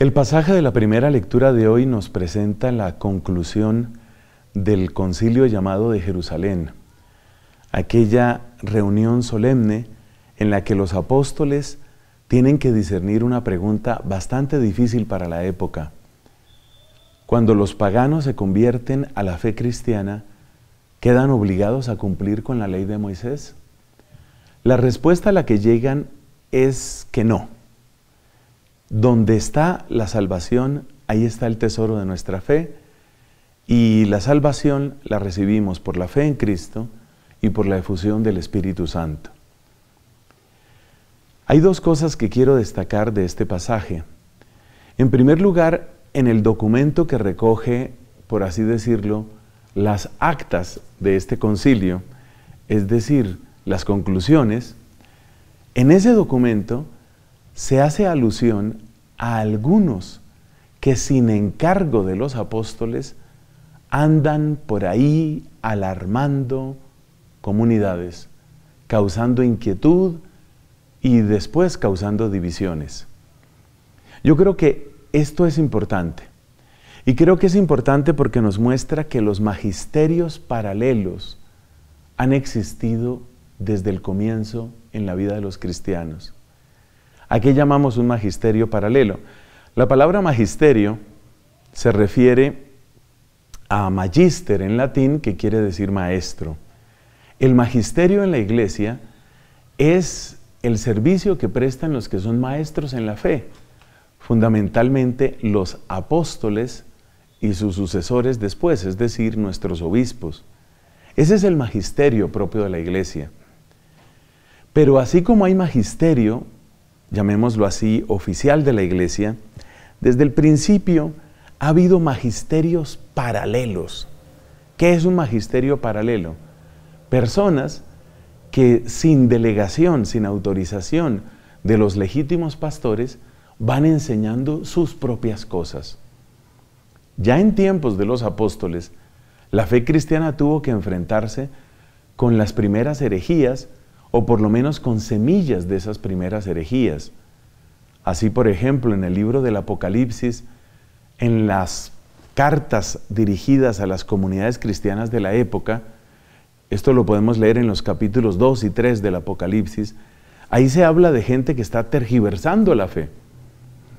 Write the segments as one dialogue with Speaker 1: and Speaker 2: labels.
Speaker 1: El pasaje de la primera lectura de hoy nos presenta la conclusión del concilio llamado de Jerusalén, aquella reunión solemne en la que los apóstoles tienen que discernir una pregunta bastante difícil para la época. Cuando los paganos se convierten a la fe cristiana, ¿quedan obligados a cumplir con la ley de Moisés? La respuesta a la que llegan es que no donde está la salvación, ahí está el tesoro de nuestra fe. Y la salvación la recibimos por la fe en Cristo y por la efusión del Espíritu Santo. Hay dos cosas que quiero destacar de este pasaje. En primer lugar, en el documento que recoge, por así decirlo, las actas de este concilio, es decir, las conclusiones, en ese documento se hace alusión a algunos que sin encargo de los apóstoles andan por ahí alarmando comunidades, causando inquietud y después causando divisiones. Yo creo que esto es importante. Y creo que es importante porque nos muestra que los magisterios paralelos han existido desde el comienzo en la vida de los cristianos. ¿A llamamos un magisterio paralelo? La palabra magisterio se refiere a magister en latín, que quiere decir maestro. El magisterio en la iglesia es el servicio que prestan los que son maestros en la fe, fundamentalmente los apóstoles y sus sucesores después, es decir, nuestros obispos. Ese es el magisterio propio de la iglesia. Pero así como hay magisterio llamémoslo así, oficial de la Iglesia, desde el principio ha habido magisterios paralelos. ¿Qué es un magisterio paralelo? Personas que sin delegación, sin autorización de los legítimos pastores, van enseñando sus propias cosas. Ya en tiempos de los apóstoles, la fe cristiana tuvo que enfrentarse con las primeras herejías o por lo menos con semillas de esas primeras herejías. Así, por ejemplo, en el libro del Apocalipsis, en las cartas dirigidas a las comunidades cristianas de la época, esto lo podemos leer en los capítulos 2 y 3 del Apocalipsis, ahí se habla de gente que está tergiversando la fe.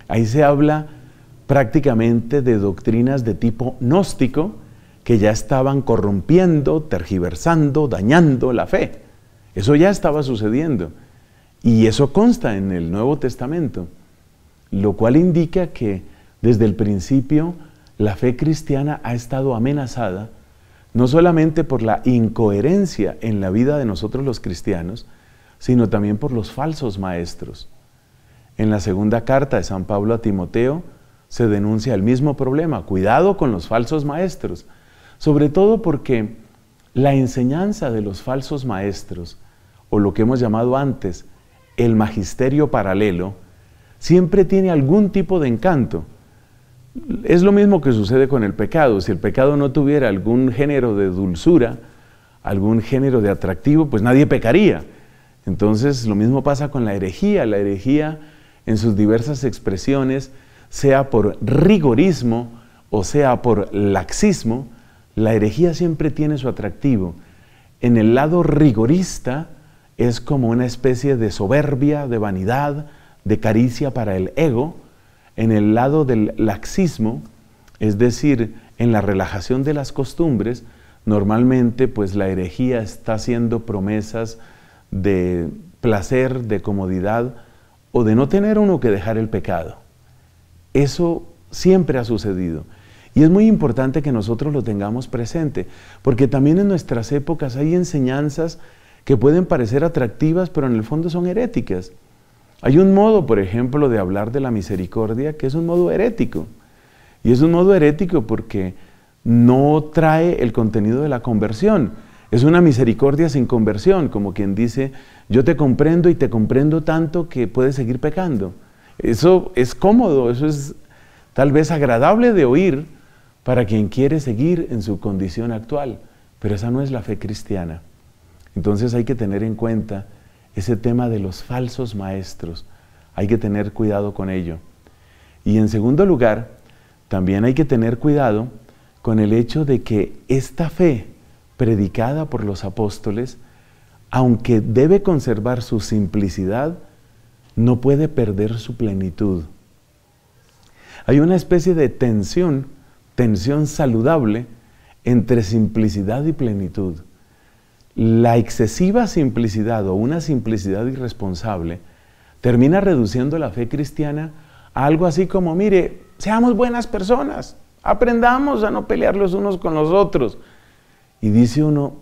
Speaker 1: Ahí se habla prácticamente de doctrinas de tipo gnóstico que ya estaban corrompiendo, tergiversando, dañando la fe. Eso ya estaba sucediendo. Y eso consta en el Nuevo Testamento, lo cual indica que desde el principio la fe cristiana ha estado amenazada no solamente por la incoherencia en la vida de nosotros los cristianos, sino también por los falsos maestros. En la segunda carta de San Pablo a Timoteo se denuncia el mismo problema, cuidado con los falsos maestros, sobre todo porque la enseñanza de los falsos maestros, o lo que hemos llamado antes el magisterio paralelo, siempre tiene algún tipo de encanto. Es lo mismo que sucede con el pecado. Si el pecado no tuviera algún género de dulzura, algún género de atractivo, pues nadie pecaría. Entonces lo mismo pasa con la herejía. La herejía en sus diversas expresiones, sea por rigorismo o sea por laxismo, la herejía siempre tiene su atractivo. En el lado rigorista es como una especie de soberbia, de vanidad, de caricia para el ego. En el lado del laxismo, es decir, en la relajación de las costumbres, normalmente pues la herejía está haciendo promesas de placer, de comodidad o de no tener uno que dejar el pecado. Eso siempre ha sucedido. Y es muy importante que nosotros lo tengamos presente, porque también en nuestras épocas hay enseñanzas que pueden parecer atractivas, pero en el fondo son heréticas. Hay un modo, por ejemplo, de hablar de la misericordia que es un modo herético. Y es un modo herético porque no trae el contenido de la conversión. Es una misericordia sin conversión, como quien dice, yo te comprendo y te comprendo tanto que puedes seguir pecando. Eso es cómodo, eso es tal vez agradable de oír, para quien quiere seguir en su condición actual, pero esa no es la fe cristiana. Entonces hay que tener en cuenta ese tema de los falsos maestros, hay que tener cuidado con ello. Y en segundo lugar, también hay que tener cuidado con el hecho de que esta fe predicada por los apóstoles, aunque debe conservar su simplicidad, no puede perder su plenitud. Hay una especie de tensión tensión saludable entre simplicidad y plenitud. La excesiva simplicidad o una simplicidad irresponsable termina reduciendo la fe cristiana a algo así como, mire, seamos buenas personas, aprendamos a no pelear los unos con los otros. Y dice uno,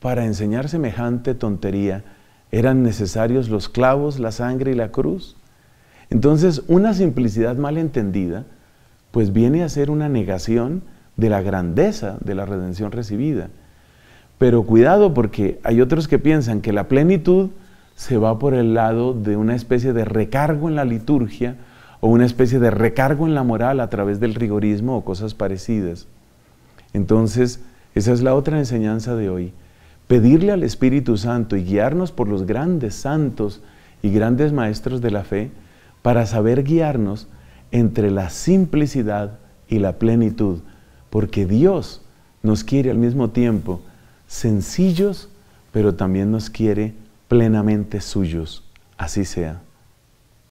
Speaker 1: para enseñar semejante tontería, ¿eran necesarios los clavos, la sangre y la cruz? Entonces, una simplicidad mal entendida pues viene a ser una negación de la grandeza de la redención recibida. Pero cuidado porque hay otros que piensan que la plenitud se va por el lado de una especie de recargo en la liturgia o una especie de recargo en la moral a través del rigorismo o cosas parecidas. Entonces, esa es la otra enseñanza de hoy. Pedirle al Espíritu Santo y guiarnos por los grandes santos y grandes maestros de la fe para saber guiarnos entre la simplicidad y la plenitud, porque Dios nos quiere al mismo tiempo sencillos, pero también nos quiere plenamente suyos. Así sea.